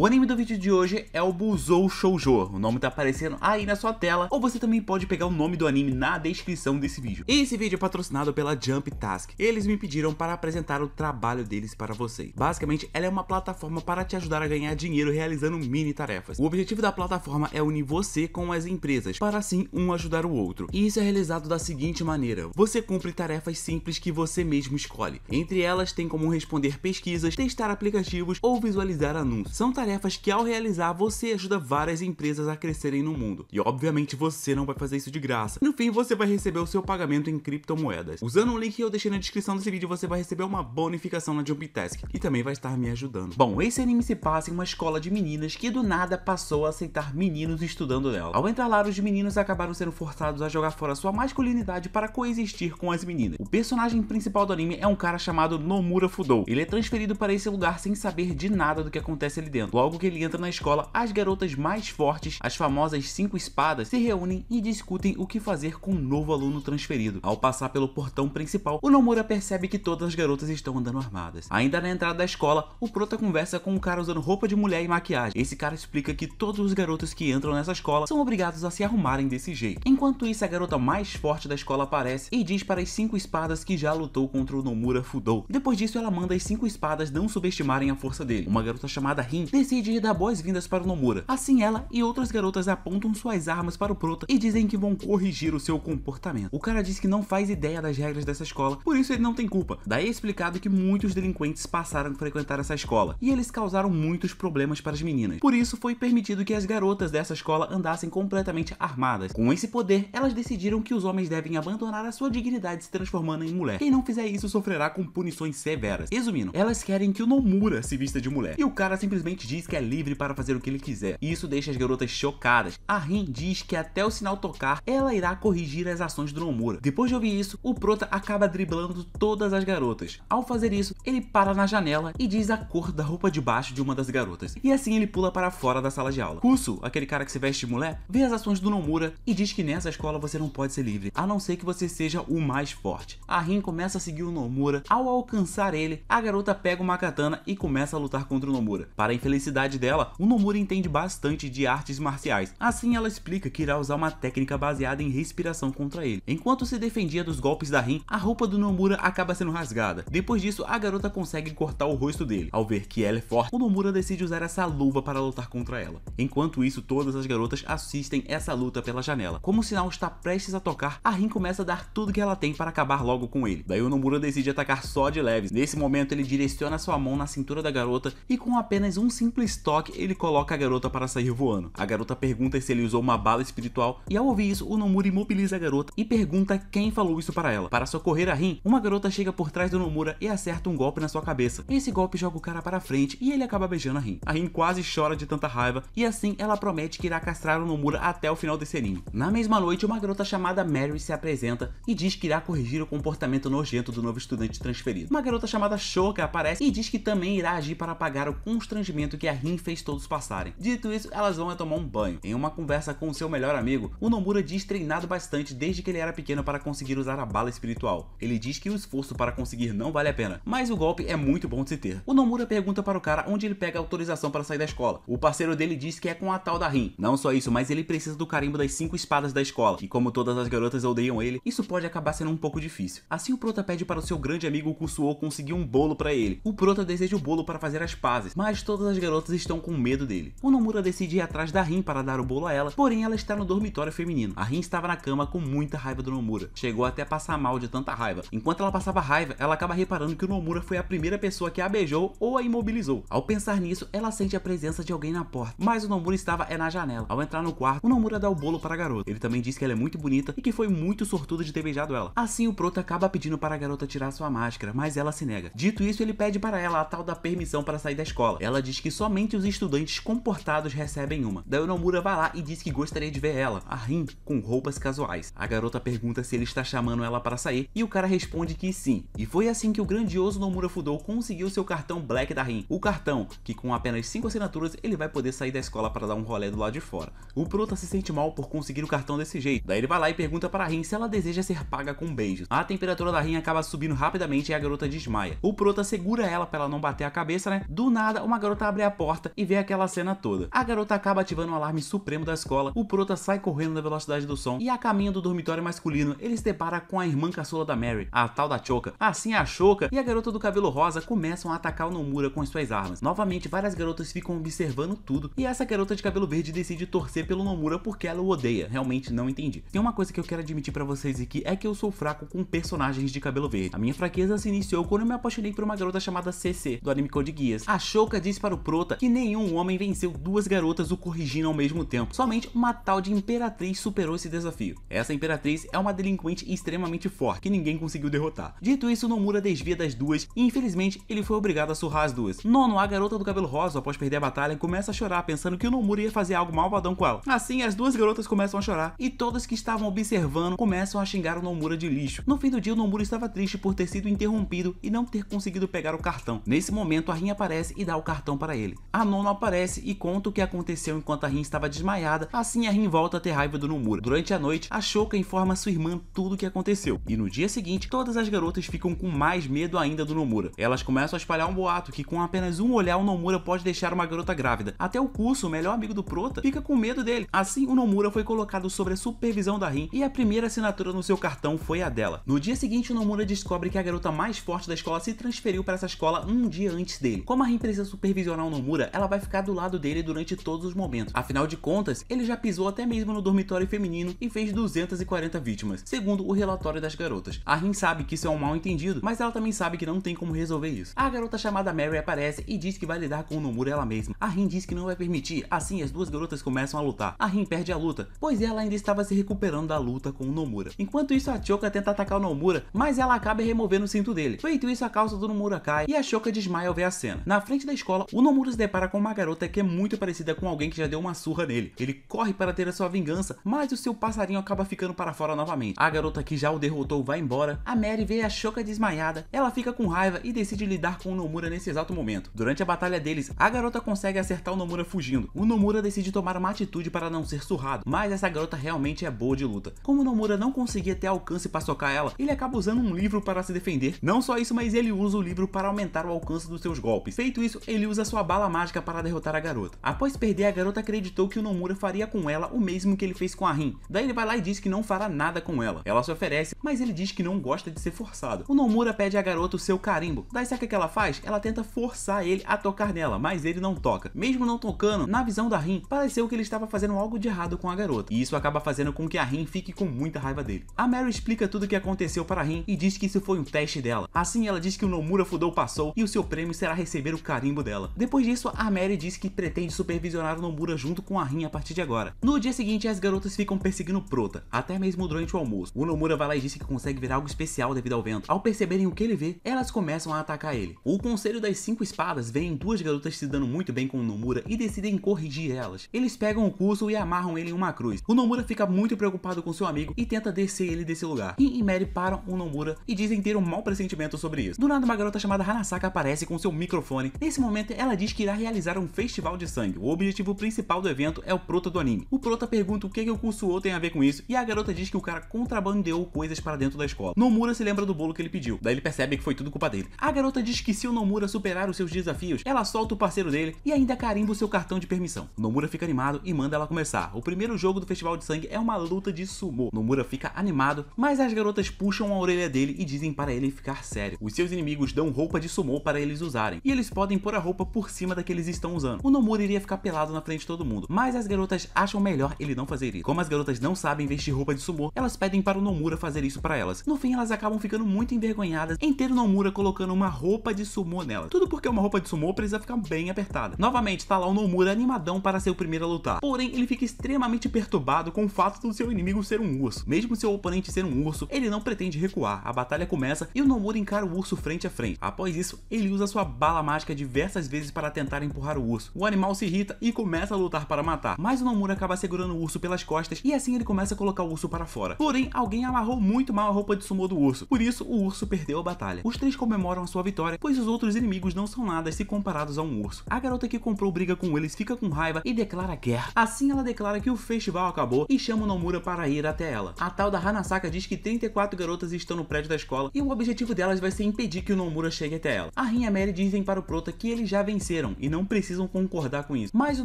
O anime do vídeo de hoje é o Buzou Shoujo, o nome tá aparecendo aí na sua tela, ou você também pode pegar o nome do anime na descrição desse vídeo. Esse vídeo é patrocinado pela Jump Task, eles me pediram para apresentar o trabalho deles para vocês. Basicamente, ela é uma plataforma para te ajudar a ganhar dinheiro realizando mini tarefas. O objetivo da plataforma é unir você com as empresas, para assim um ajudar o outro. E isso é realizado da seguinte maneira, você cumpre tarefas simples que você mesmo escolhe. Entre elas tem como responder pesquisas, testar aplicativos ou visualizar anúncios. São tarefas tarefas que ao realizar você ajuda várias empresas a crescerem no mundo. E obviamente você não vai fazer isso de graça. No fim você vai receber o seu pagamento em criptomoedas. Usando o link que eu deixei na descrição desse vídeo você vai receber uma bonificação na Jump Task e também vai estar me ajudando. Bom, esse anime se passa em uma escola de meninas que do nada passou a aceitar meninos estudando nela. Ao entrar lá os meninos acabaram sendo forçados a jogar fora sua masculinidade para coexistir com as meninas. O personagem principal do anime é um cara chamado Nomura Fudou. Ele é transferido para esse lugar sem saber de nada do que acontece ali dentro acontecendo. Logo que ele entra na escola, as garotas mais fortes, as famosas cinco espadas, se reúnem e discutem o que fazer com o um novo aluno transferido. Ao passar pelo portão principal, o Nomura percebe que todas as garotas estão andando armadas. Ainda na entrada da escola, o prota conversa com um cara usando roupa de mulher e maquiagem. Esse cara explica que todos os garotos que entram nessa escola são obrigados a se arrumarem desse jeito. Enquanto isso, a garota mais forte da escola aparece e diz para as cinco espadas que já lutou contra o Nomura Fudou. Depois disso, ela manda as cinco espadas não subestimarem a força dele. Uma garota chamada Rin decide dar boas-vindas para o Nomura. Assim, ela e outras garotas apontam suas armas para o Prota e dizem que vão corrigir o seu comportamento. O cara diz que não faz ideia das regras dessa escola, por isso ele não tem culpa. Daí é explicado que muitos delinquentes passaram a frequentar essa escola, e eles causaram muitos problemas para as meninas. Por isso foi permitido que as garotas dessa escola andassem completamente armadas. Com esse poder, elas decidiram que os homens devem abandonar a sua dignidade se transformando em mulher. Quem não fizer isso sofrerá com punições severas. Resumindo, elas querem que o Nomura se vista de mulher, e o cara simplesmente diz que é livre para fazer o que ele quiser. E isso deixa as garotas chocadas. A Rin diz que até o sinal tocar, ela irá corrigir as ações do Nomura. Depois de ouvir isso, o Prota acaba driblando todas as garotas. Ao fazer isso, ele para na janela e diz a cor da roupa de baixo de uma das garotas. E assim ele pula para fora da sala de aula. Kusu, aquele cara que se veste de mulher, vê as ações do Nomura e diz que nessa escola você não pode ser livre, a não ser que você seja o mais forte. A Rin começa a seguir o Nomura. Ao alcançar ele, a garota pega uma katana e começa a lutar contra o Nomura. Para infeliz cidade dela, o Nomura entende bastante de artes marciais. Assim, ela explica que irá usar uma técnica baseada em respiração contra ele. Enquanto se defendia dos golpes da Rin, a roupa do Nomura acaba sendo rasgada. Depois disso, a garota consegue cortar o rosto dele. Ao ver que ela é forte, o Nomura decide usar essa luva para lutar contra ela. Enquanto isso, todas as garotas assistem essa luta pela janela. Como o sinal está prestes a tocar, a Rin começa a dar tudo que ela tem para acabar logo com ele. Daí o Nomura decide atacar só de leves. Nesse momento, ele direciona sua mão na cintura da garota e com apenas um simples toque, ele coloca a garota para sair voando. A garota pergunta se ele usou uma bala espiritual e ao ouvir isso, o Nomura imobiliza a garota e pergunta quem falou isso para ela. Para socorrer a Rin, uma garota chega por trás do Nomura e acerta um golpe na sua cabeça. Esse golpe joga o cara para frente e ele acaba beijando a Rin. A Rin quase chora de tanta raiva e assim ela promete que irá castrar o Nomura até o final desse anime. Na mesma noite, uma garota chamada Mary se apresenta e diz que irá corrigir o comportamento nojento do novo estudante transferido. Uma garota chamada Shoka aparece e diz que também irá agir para apagar o constrangimento que a Rin fez todos passarem. Dito isso, elas vão tomar um banho. Em uma conversa com seu melhor amigo, o Nomura diz treinado bastante desde que ele era pequeno para conseguir usar a bala espiritual. Ele diz que o esforço para conseguir não vale a pena, mas o golpe é muito bom de se ter. O Nomura pergunta para o cara onde ele pega autorização para sair da escola. O parceiro dele diz que é com a tal da Rin. Não só isso, mas ele precisa do carimbo das cinco espadas da escola, e como todas as garotas odeiam ele, isso pode acabar sendo um pouco difícil. Assim o Prota pede para o seu grande amigo Kusuo conseguir um bolo para ele. O Prota deseja o bolo para fazer as pazes, mas todas as garotas garotas estão com medo dele. O Nomura decide ir atrás da Rin para dar o bolo a ela, porém ela está no dormitório feminino. A Rin estava na cama com muita raiva do Nomura, chegou até a passar mal de tanta raiva. Enquanto ela passava raiva, ela acaba reparando que o Nomura foi a primeira pessoa que a beijou ou a imobilizou. Ao pensar nisso, ela sente a presença de alguém na porta, mas o Nomura estava é na janela. Ao entrar no quarto, o Nomura dá o bolo para a garota. Ele também diz que ela é muito bonita e que foi muito sortudo de ter beijado ela. Assim, o Proto acaba pedindo para a garota tirar sua máscara, mas ela se nega. Dito isso, ele pede para ela a tal da permissão para sair da escola. Ela diz que somente os estudantes comportados recebem uma. Daí Nomura vai lá e diz que gostaria de ver ela, a Rin, com roupas casuais. A garota pergunta se ele está chamando ela para sair e o cara responde que sim. E foi assim que o grandioso Nomura Fudou conseguiu seu cartão Black da Rin, o cartão que com apenas 5 assinaturas ele vai poder sair da escola para dar um rolê do lado de fora. O Prota se sente mal por conseguir o cartão desse jeito, daí ele vai lá e pergunta para a Rin se ela deseja ser paga com beijos. A temperatura da Rin acaba subindo rapidamente e a garota desmaia. O Prota segura ela para ela não bater a cabeça, né? Do nada, uma garota abre a a porta e vê aquela cena toda. A garota acaba ativando o alarme supremo da escola, o prota sai correndo na velocidade do som e a caminho do dormitório masculino, ele se depara com a irmã caçula da Mary, a tal da Choca. Assim a Choca e a garota do cabelo rosa começam a atacar o Nomura com suas armas. Novamente, várias garotas ficam observando tudo e essa garota de cabelo verde decide torcer pelo Nomura porque ela o odeia. Realmente não entendi. Tem uma coisa que eu quero admitir para vocês aqui é que eu sou fraco com personagens de cabelo verde. A minha fraqueza se iniciou quando eu me apaixonei por uma garota chamada CC, do anime Code Geass. A Choca disse para o prota que nenhum homem venceu duas garotas o corrigindo ao mesmo tempo. Somente uma tal de Imperatriz superou esse desafio. Essa Imperatriz é uma delinquente extremamente forte que ninguém conseguiu derrotar. Dito isso, Nomura desvia das duas e infelizmente ele foi obrigado a surrar as duas. Nono, a garota do cabelo rosa, após perder a batalha, começa a chorar pensando que o Nomura ia fazer algo malvadão com ela. Assim, as duas garotas começam a chorar e todas que estavam observando começam a xingar o Nomura de lixo. No fim do dia, o Nomura estava triste por ter sido interrompido e não ter conseguido pegar o cartão. Nesse momento, a Rin aparece e dá o cartão para ele. A Nono aparece e conta o que aconteceu enquanto a Rin estava desmaiada, assim a Rin volta a ter raiva do Nomura. Durante a noite, a Shoka informa sua irmã tudo o que aconteceu, e no dia seguinte, todas as garotas ficam com mais medo ainda do Nomura. Elas começam a espalhar um boato que com apenas um olhar o Nomura pode deixar uma garota grávida. Até o Kusu, o melhor amigo do Prota, fica com medo dele. Assim, o Nomura foi colocado sobre a supervisão da Rin e a primeira assinatura no seu cartão foi a dela. No dia seguinte, o Nomura descobre que a garota mais forte da escola se transferiu para essa escola um dia antes dele. Como a Rin precisa supervisionar Naomi Nomura, ela vai ficar do lado dele durante todos os momentos. Afinal de contas, ele já pisou até mesmo no dormitório feminino e fez 240 vítimas, segundo o relatório das garotas. A Rin sabe que isso é um mal entendido, mas ela também sabe que não tem como resolver isso. A garota chamada Mary aparece e diz que vai lidar com o Nomura ela mesma. A Rin diz que não vai permitir, assim as duas garotas começam a lutar. A Rin perde a luta, pois ela ainda estava se recuperando da luta com o Nomura. Enquanto isso, a Choka tenta atacar o Nomura, mas ela acaba removendo o cinto dele. Feito isso, a calça do Nomura cai e a Choka desmaia ao ver a cena. Na frente da escola, o Nomura Amuro se depara com uma garota que é muito parecida com alguém que já deu uma surra nele. Ele corre para ter a sua vingança, mas o seu passarinho acaba ficando para fora novamente. A garota que já o derrotou vai embora, a Mary vê a Shoka desmaiada, ela fica com raiva e decide lidar com o Nomura nesse exato momento. Durante a batalha deles, a garota consegue acertar o Nomura fugindo. O Nomura decide tomar uma atitude para não ser surrado, mas essa garota realmente é boa de luta. Como o Nomura não conseguia ter alcance para socar ela, ele acaba usando um livro para se defender. Não só isso, mas ele usa o livro para aumentar o alcance dos seus golpes. Feito isso, ele usa sua bala mágica para derrotar a garota. Após perder, a garota acreditou que o Nomura faria com ela o mesmo que ele fez com a Rin. Daí ele vai lá e diz que não fará nada com ela. Ela se oferece, mas ele diz que não gosta de ser forçado. O Nomura pede à garota o seu carimbo. Daí sabe o que ela faz? Ela tenta forçar ele a tocar nela, mas ele não toca. Mesmo não tocando, na visão da Rin, pareceu que ele estava fazendo algo de errado com a garota. E isso acaba fazendo com que a Rin fique com muita raiva dele. A Mary explica tudo o que aconteceu para a Rin e diz que isso foi um teste dela. Assim, ela diz que o Nomura Fudou passou e o seu prêmio será receber o carimbo dela. Depois depois disso, a Mary diz que pretende supervisionar o Nomura junto com a Rin a partir de agora. No dia seguinte, as garotas ficam perseguindo Prota, até mesmo durante o almoço. O Nomura vai lá e diz que consegue ver algo especial devido ao vento. Ao perceberem o que ele vê, elas começam a atacar ele. O Conselho das Cinco Espadas vem duas garotas se dando muito bem com o Nomura e decidem corrigir elas. Eles pegam o curso e amarram ele em uma cruz. O Nomura fica muito preocupado com seu amigo e tenta descer ele desse lugar. Rin e Mary param o Nomura e dizem ter um mau pressentimento sobre isso. Do nada, uma garota chamada Hanasaka aparece com seu microfone. Nesse momento, ela diz diz que irá realizar um festival de sangue. O objetivo principal do evento é o prota do anime. O prota pergunta o que, que o Kusuo tem a ver com isso e a garota diz que o cara contrabandeou coisas para dentro da escola. Nomura se lembra do bolo que ele pediu, daí ele percebe que foi tudo culpa dele. A garota diz que se o Nomura superar os seus desafios, ela solta o parceiro dele e ainda carimba o seu cartão de permissão. Nomura fica animado e manda ela começar. O primeiro jogo do Festival de Sangue é uma luta de sumô. Nomura fica animado, mas as garotas puxam a orelha dele e dizem para ele ficar sério. Os seus inimigos dão roupa de sumô para eles usarem, e eles podem pôr a roupa por cima da que eles estão usando. O Nomura iria ficar pelado na frente de todo mundo, mas as garotas acham melhor ele não fazer isso. Como as garotas não sabem vestir roupa de sumô, elas pedem para o Nomura fazer isso para elas. No fim, elas acabam ficando muito envergonhadas em ter o Nomura colocando uma roupa de sumô nela. Tudo porque uma roupa de sumô precisa ficar bem apertada. Novamente, tá lá o Nomura animadão para ser o primeiro a lutar. Porém, ele fica extremamente perturbado com o fato do seu inimigo ser um urso. Mesmo seu oponente ser um urso, ele não pretende recuar. A batalha começa e o Nomura encara o urso frente a frente. Após isso, ele usa sua bala mágica diversas vezes para tentar empurrar o urso. O animal se irrita e começa a lutar para matar, mas o Nomura acaba segurando o urso pelas costas e assim ele começa a colocar o urso para fora. Porém, alguém amarrou muito mal a roupa de sumô do urso, por isso o urso perdeu a batalha. Os três comemoram a sua vitória, pois os outros inimigos não são nada se comparados a um urso. A garota que comprou briga com eles fica com raiva e declara guerra. Assim ela declara que o festival acabou e chama o Nomura para ir até ela. A tal da Hanasaka diz que 34 garotas estão no prédio da escola e o objetivo delas vai ser impedir que o Nomura chegue até ela. A Rin e a Mary dizem para o Prota que ele já venceu e não precisam concordar com isso. Mas o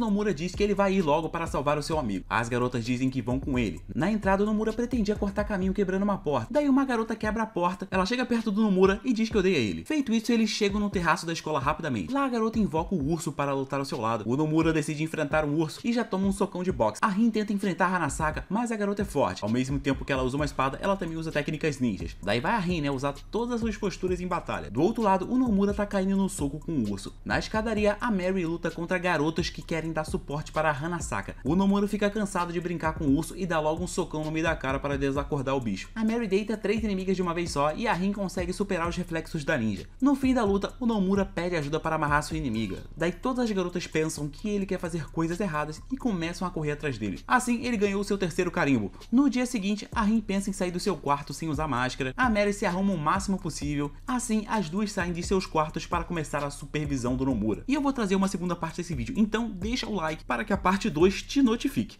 Nomura diz que ele vai ir logo para salvar o seu amigo. As garotas dizem que vão com ele. Na entrada, o Nomura pretendia cortar caminho quebrando uma porta. Daí uma garota quebra a porta, ela chega perto do Nomura e diz que odeia ele. Feito isso, eles chegam no terraço da escola rapidamente. Lá a garota invoca o urso para lutar ao seu lado. O Nomura decide enfrentar um urso e já toma um socão de boxe. A Rin tenta enfrentar a Hanasaka, mas a garota é forte. Ao mesmo tempo que ela usa uma espada, ela também usa técnicas ninjas. Daí vai a Rin, né, usar todas as suas posturas em batalha. Do outro lado, o Nomura tá caindo no soco com o urso. Na escada a Mary luta contra garotas que querem dar suporte para a Hanasaka. O Nomura fica cansado de brincar com o urso e dá logo um socão no meio da cara para desacordar o bicho. A Mary deita três inimigas de uma vez só e a Rin consegue superar os reflexos da ninja. No fim da luta, o Nomura pede ajuda para amarrar sua inimiga. Daí todas as garotas pensam que ele quer fazer coisas erradas e começam a correr atrás dele. Assim, ele ganhou seu terceiro carimbo. No dia seguinte, a Rin pensa em sair do seu quarto sem usar máscara. A Mary se arruma o máximo possível. Assim, as duas saem de seus quartos para começar a supervisão do Nomura. E eu vou trazer uma segunda parte desse vídeo, então deixa o like para que a parte 2 te notifique.